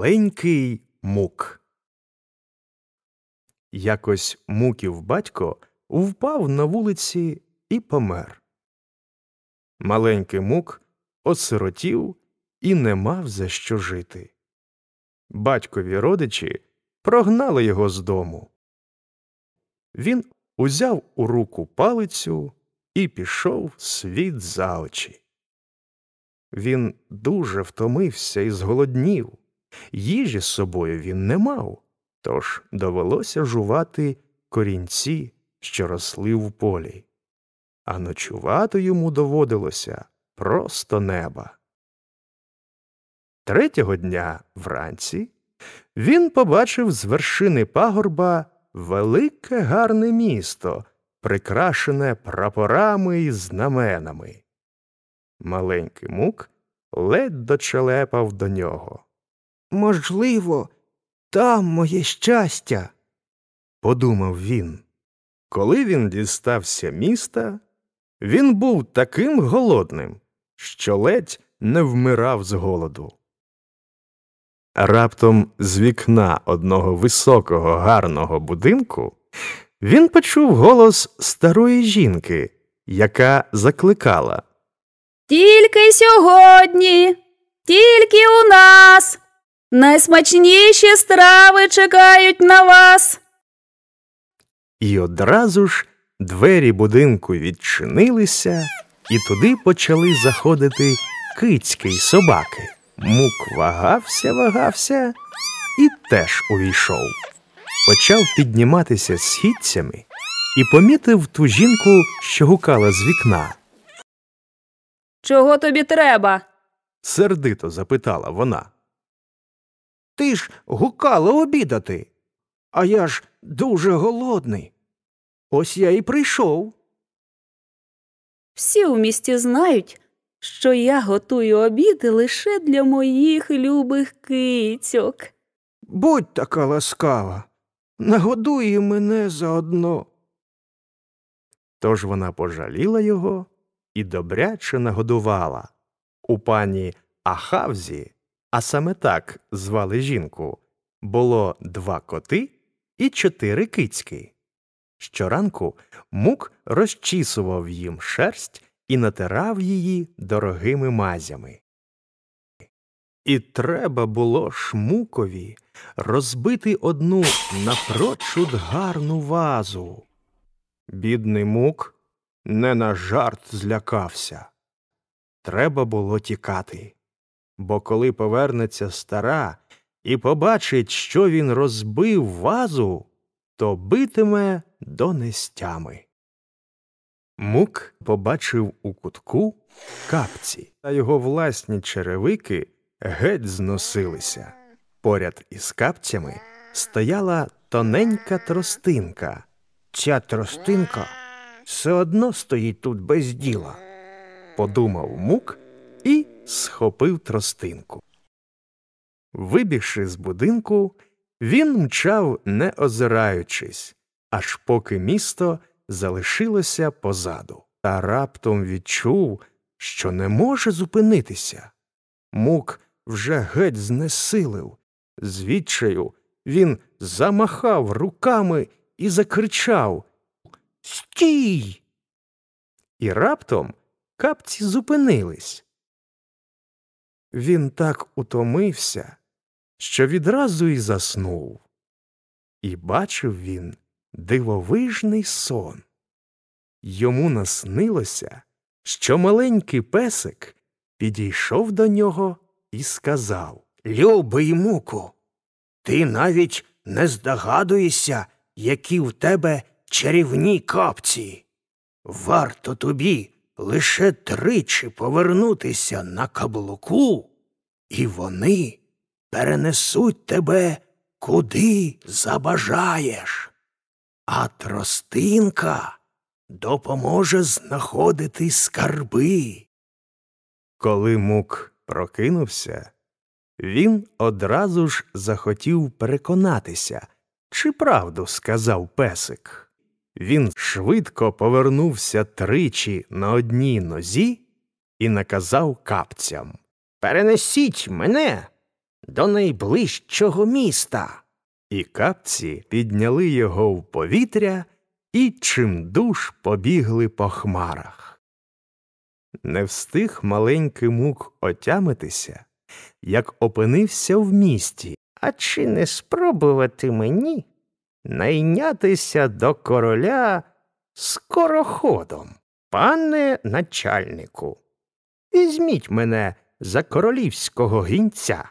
Маленький мук. Якось муків батько впав на вулиці і помер. Маленький мук осиротів і не мав за що жити. Батькові родичі прогнали його з дому. Він узяв у руку палицю і пішов світ за очі. Він дуже втомився і зголоднів. Їжі з собою він не мав, тож довелося жувати корінці, що росли в полі, а ночувати йому доводилося просто неба. Третього дня вранці він побачив з вершини пагорба велике гарне місто, прикрашене прапорами і знаменами. Маленький мук ледь дочелепав до нього. Можливо, там моє щастя, подумав він. Коли він дістався міста, він був таким голодним, що ледь не вмирав з голоду. Раптом з вікна одного високого гарного будинку він почув голос старої жінки, яка закликала Тільки сьогодні, тільки у нас. Найсмачніші страви чекають на вас. І одразу ж двері будинку відчинилися, і туди почали заходити кицьки й собаки. Мук вагався, вагався і теж увійшов. Почав підніматися східцями і помітив ту жінку, що гукала з вікна. Чого тобі треба? сердито запитала вона. Ти ж гукала обідати. А я ж дуже голодний. Ось я і прийшов. Всі у місті знають, що я готую обіди лише для моїх любих кицьок. Будь така ласкава, нагодуй мене заодно. Тож вона пожаліла його і добряче нагодувала. У пані Ахавзі а саме так звали жінку було два коти і чотири кицьки. Щоранку мук розчісував їм шерсть і натирав її дорогими мазями. І треба було шмукові розбити одну напрочуд гарну вазу. Бідний мук не на жарт злякався. Треба було тікати бо коли повернеться стара і побачить, що він розбив вазу, то битиме до нестями. Мук побачив у кутку капці, та його власні черевики геть зносилися. Поряд із капцями стояла тоненька тростинка. Ця тростинка все одно стоїть тут без діла, подумав мук і схопив тростинку. Вибігши з будинку, він мчав, не озираючись, аж поки місто залишилося позаду, та раптом відчув, що не може зупинитися. Мук вже геть знесилив. Звідчаю він замахав руками і закричав Стій! І раптом капці зупинились. Він так утомився, що відразу і заснув. І бачив він дивовижний сон. Йому наснилося, що маленький песик підійшов до нього і сказав Любий муку, ти навіть не здогадуєшся, які в тебе чарівні капці. Варто тобі лише тричі повернутися на каблуку, і вони перенесуть тебе куди забажаєш. А тростинка допоможе знаходити скарби. Коли мук прокинувся, він одразу ж захотів переконатися, чи правду сказав песик. Він швидко повернувся тричі на одній нозі і наказав капцям Перенесіть мене до найближчого міста. І капці підняли його в повітря і чимдуж побігли по хмарах. Не встиг маленький мук отямитися, як опинився в місті. А чи не спробувати мені найнятися до короля скороходом, пане начальнику. Візьміть мене за королівського гінця.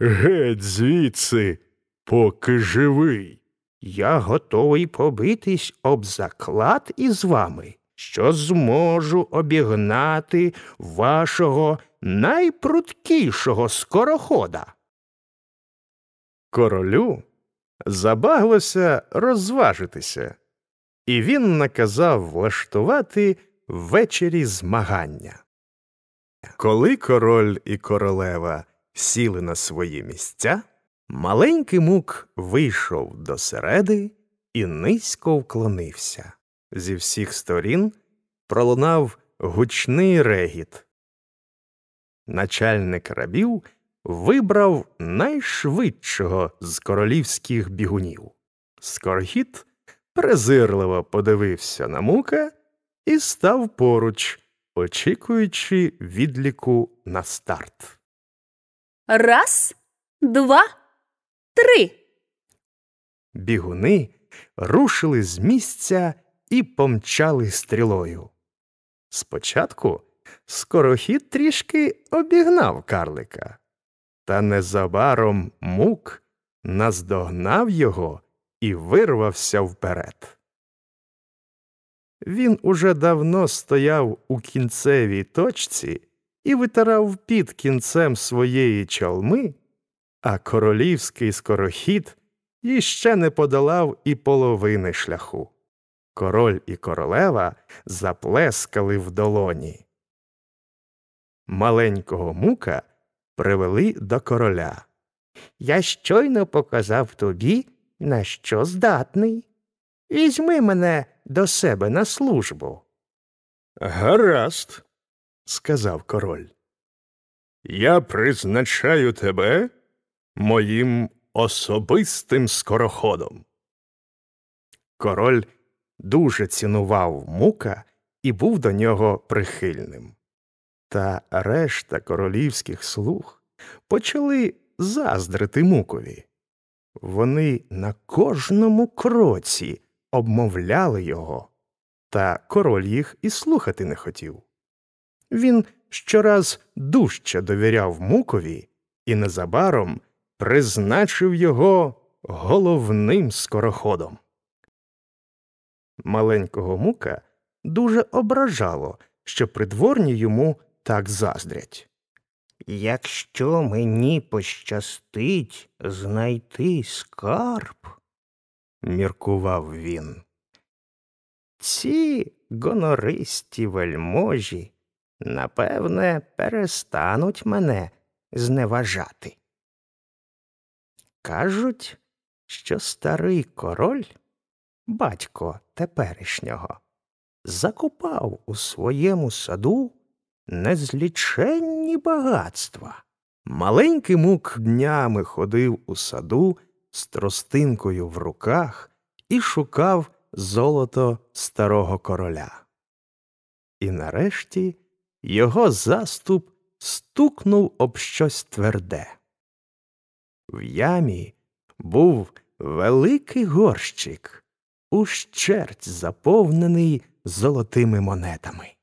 Геть звідси, поки живий. Я готовий побитись об заклад із вами, що зможу обігнати вашого найпруткішого скорохода. Королю забаглося розважитися, і він наказав влаштувати ввечері змагання. Коли король і королева сіли на свої місця, маленький мук вийшов до середи і низько вклонився. Зі всіх сторін пролунав гучний регіт. Начальник рабів вибрав найшвидшого з королівських бігунів. Скорхіт презирливо подивився на мука і став поруч, очікуючи відліку на старт. Раз, два, три. Бігуни рушили з місця і помчали стрілою. Спочатку скорохід трішки обігнав карлика. Та незабаром мук наздогнав його і вирвався вперед. Він уже давно стояв у кінцевій точці і витирав під кінцем своєї чалми, а королівський скорохід іще не подолав і половини шляху. Король і королева заплескали в долоні. Маленького мука привели до короля. Я щойно показав тобі, на що здатний. Візьми мене до себе на службу. Гаразд, сказав король. Я призначаю тебе моїм особистим скороходом. Король дуже цінував мука і був до нього прихильним та решта королівських слуг почали заздрити мукові. Вони на кожному кроці обмовляли його, та король їх і слухати не хотів. Він щораз дужче довіряв мукові і незабаром призначив його головним скороходом. Маленького мука дуже ображало, що придворні йому так заздрять. Якщо мені пощастить знайти скарб, міркував він. Ці гонористі вельможі, напевне, перестануть мене зневажати. Кажуть, що старий король, батько теперішнього, закопав у своєму саду незліченні багатства. Маленький мук днями ходив у саду з тростинкою в руках і шукав золото старого короля. І нарешті його заступ стукнув об щось тверде. В ямі був великий горщик, ущерть заповнений золотими монетами.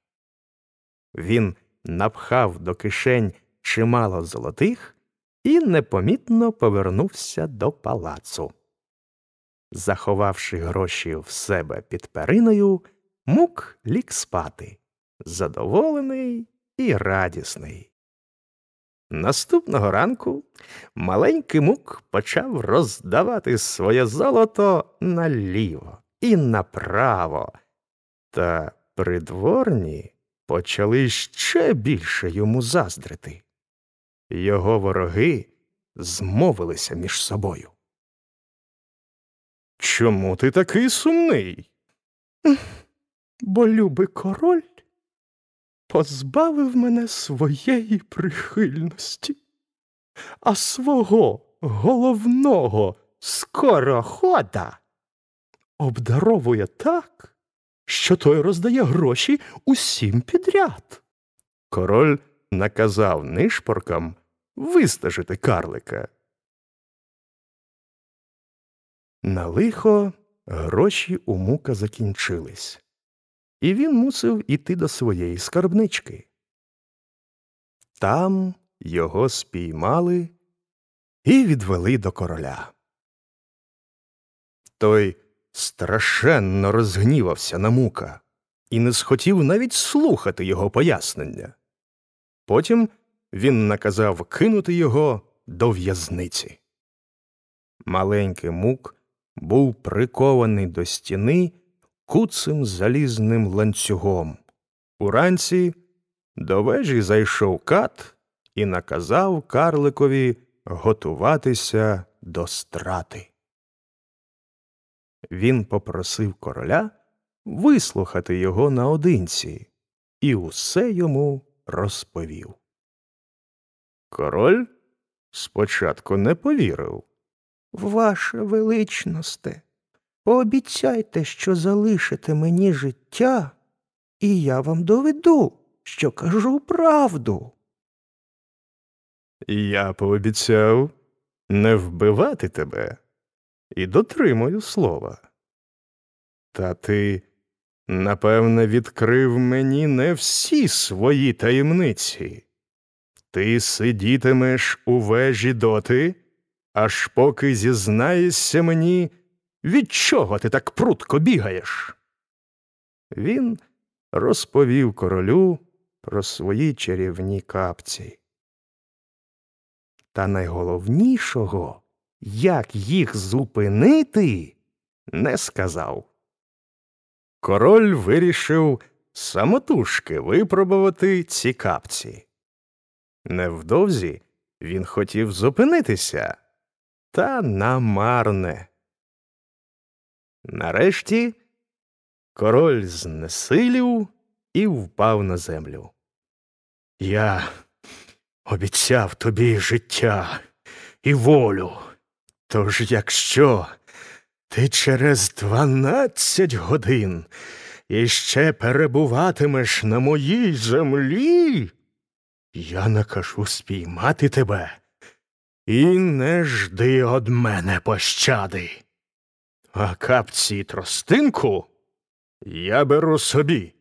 Він напхав до кишень чимало золотих і непомітно повернувся до палацу. Заховавши гроші в себе під периною, мук ліг спати, задоволений і радісний. Наступного ранку маленький мук почав роздавати своє золото наліво і направо, та придворні почали ще більше йому заздрити. Його вороги змовилися між собою. Чому ти такий сумний? Бо любий король позбавив мене своєї прихильності, а свого головного скорохода обдаровує так, що той роздає гроші усім підряд. Король наказав нишпоркам вистажити карлика. На лихо гроші у мука закінчились, і він мусив іти до своєї скарбнички. Там його спіймали і відвели до короля. Той страшенно розгнівався на мука і не схотів навіть слухати його пояснення. Потім він наказав кинути його до в'язниці. Маленький мук був прикований до стіни куцим залізним ланцюгом. Уранці до вежі зайшов кат і наказав карликові готуватися до страти. Він попросив короля вислухати його наодинці і усе йому розповів. Король спочатку не повірив. Ваше величносте, пообіцяйте, що залишите мені життя, і я вам доведу, що кажу правду. Я пообіцяв не вбивати тебе і дотримую слова. Та ти, напевне, відкрив мені не всі свої таємниці. Ти сидітимеш у вежі доти, аж поки зізнаєшся мені, від чого ти так прутко бігаєш. Він розповів королю про свої чарівні капці. Та найголовнішого як їх зупинити, не сказав. Король вирішив самотужки випробувати ці капці. Невдовзі він хотів зупинитися, та намарне. Нарешті король знесилів і впав на землю. Я обіцяв тобі життя і волю. Тож, якщо ти через дванадцять годин іще перебуватимеш на моїй землі, я накажу спіймати тебе і не жди од мене пощади. А капці тростинку я беру собі.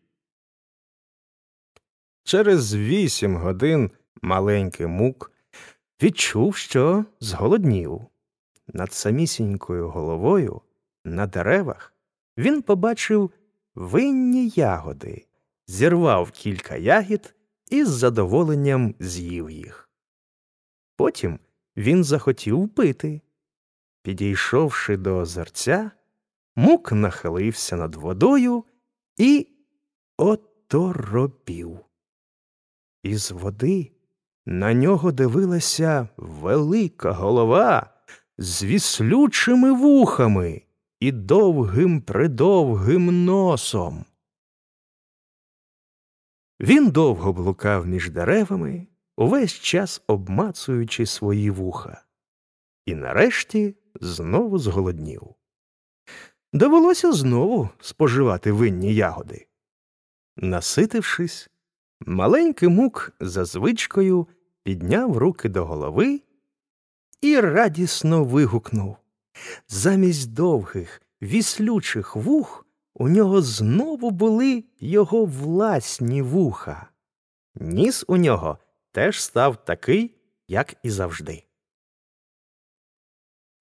Через вісім годин маленький мук відчув, що зголоднів над самісінькою головою, на деревах, він побачив винні ягоди, зірвав кілька ягід і з задоволенням з'їв їх. Потім він захотів пити. Підійшовши до озерця, мук нахилився над водою і оторопів. Із води на нього дивилася велика голова з віслючими вухами і довгим придовгим носом. Він довго блукав між деревами, увесь час обмацуючи свої вуха, і нарешті знову зголоднів. Довелося знову споживати винні ягоди. Наситившись, маленький мук за звичкою підняв руки до голови і радісно вигукнув. Замість довгих, віслючих вух у нього знову були його власні вуха. Ніс у нього теж став такий, як і завжди.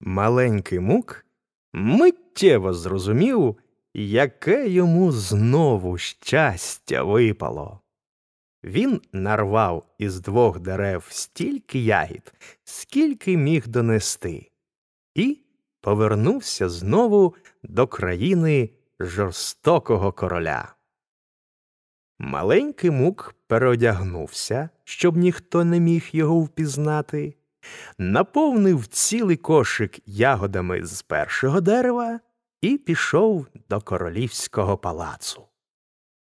Маленький мук миттєво зрозумів, яке йому знову щастя випало. Він нарвав із двох дерев стільки ягід, скільки міг донести, і повернувся знову до країни жорстокого короля. Маленький мук переодягнувся, щоб ніхто не міг його впізнати, наповнив цілий кошик ягодами з першого дерева і пішов до королівського палацу.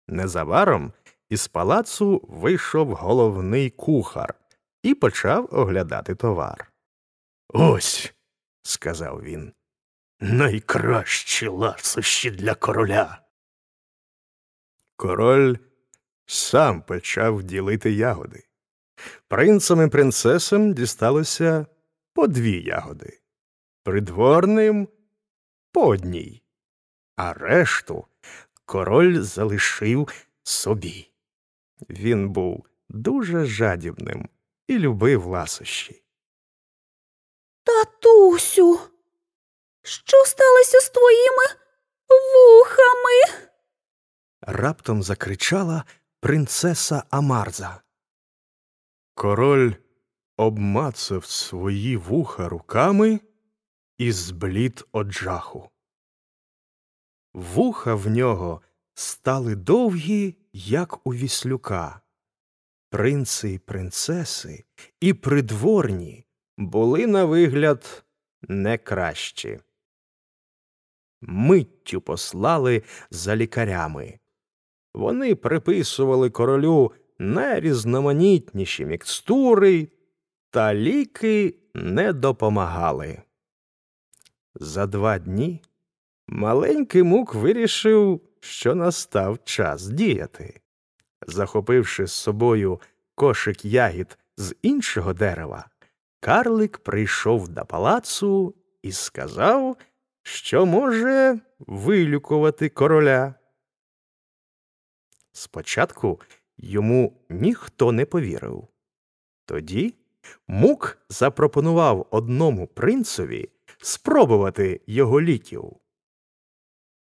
Незабаром із палацу вийшов головний кухар і почав оглядати товар. Ось, сказав він, найкращі ласощі для короля. Король сам почав ділити ягоди. Принцем і принцесам дісталося по дві ягоди, придворним по одній, а решту король залишив собі. Він був дуже жадібним і любив ласощі. Татусю, що сталося з твоїми вухами? Раптом закричала принцеса Амарза. Король обмацав свої вуха руками і зблід од жаху. Вуха в нього стали довгі, як у віслюка. Принци і принцеси і придворні були на вигляд не кращі. Миттю послали за лікарями. Вони приписували королю найрізноманітніші мікстури, та ліки не допомагали. За два дні маленький мук вирішив що настав час діяти. Захопивши з собою кошик ягід з іншого дерева, карлик прийшов до палацу і сказав, що може вилюкувати короля. Спочатку йому ніхто не повірив. Тоді мук запропонував одному принцеві спробувати його ліків.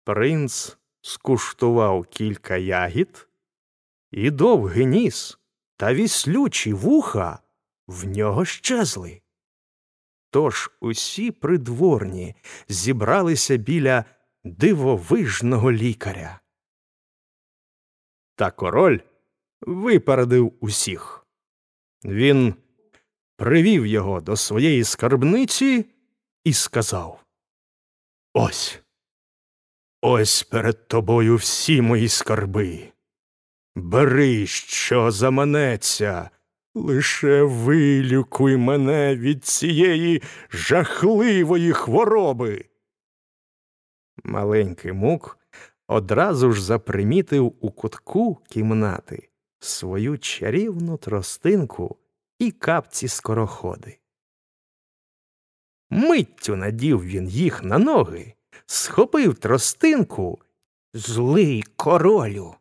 Принц скуштував кілька ягід, і довгий ніс та віслючі вуха в нього щезли. Тож усі придворні зібралися біля дивовижного лікаря. Та король випередив усіх. Він привів його до своєї скарбниці і сказав Ось Ось перед тобою всі мої скарби. Бери, що заманеться, лише вилікуй мене від цієї жахливої хвороби. Маленький мук одразу ж запримітив у кутку кімнати свою чарівну тростинку і капці скороходи. Миттю надів він їх на ноги схопив тростинку. Злий королю.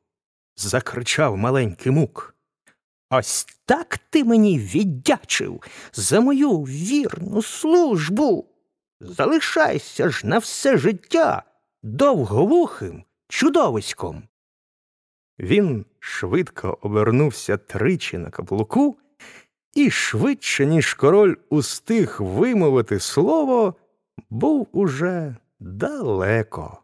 закричав маленький мук. Ось так ти мені віддячив за мою вірну службу. Залишайся ж на все життя довговухим чудовиськом. Він швидко обернувся тричі на каблуку і, швидше, ніж король устиг вимовити слово, був уже Daleco.